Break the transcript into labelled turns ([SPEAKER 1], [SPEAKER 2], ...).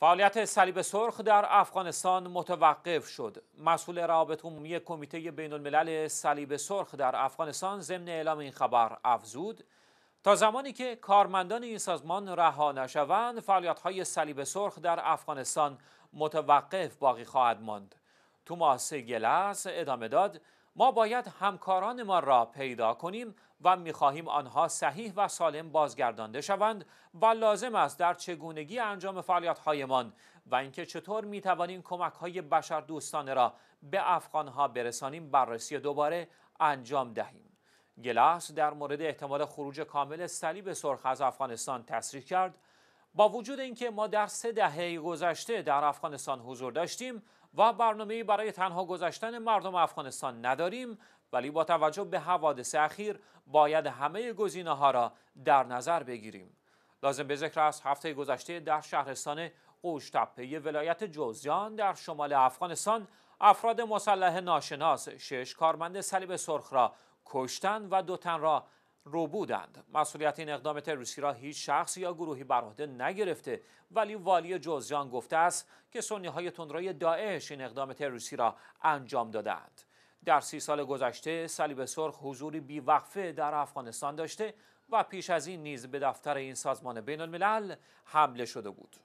[SPEAKER 1] فعالیت صلیب سرخ در افغانستان متوقف شد. مسئول روابط عمومی کمیته بین الملل صلیب سرخ در افغانستان ضمن اعلام این خبر افزود تا زمانی که کارمندان این سازمان رها نشوند فعالیت های صلیب سرخ در افغانستان متوقف باقی خواهد ماند. توماس گلاس ادامه داد ما باید همکاران ما را پیدا کنیم و میخواهیم آنها صحیح و سالم بازگردانده شوند و لازم است در چگونگی انجام هایمان و اینکه چطور میتوانیم بشر بشردوستانه را به افغانها برسانیم بررسی دوباره انجام دهیم. گلاس در مورد احتمال خروج کامل صلیب سرخ از افغانستان تصریح کرد با وجود اینکه ما در سه دهه گذشته در افغانستان حضور داشتیم و برنامه برای تنها گذشتن مردم افغانستان نداریم ولی با توجه به حوادث اخیر باید همه گزینه ها را در نظر بگیریم لازم به ذکر است هفته گذشته در شهرستان قوشتپه ولایت جوزیان در شمال افغانستان افراد مسلح ناشناس شش کارمند صلیب سرخ را کشتن و دو تن را رو بودند مسئولیت این اقدام تروریستی را هیچ شخص یا گروهی بر عهده نگرفته ولی والی جزجان گفته است که سنی های تندروی داعش این اقدام تروریستی را انجام دادند در سی سال گذشته صلیب سرخ حضوری بیوقفه در افغانستان داشته و پیش از این نیز به دفتر این سازمان بین الملل حمله شده بود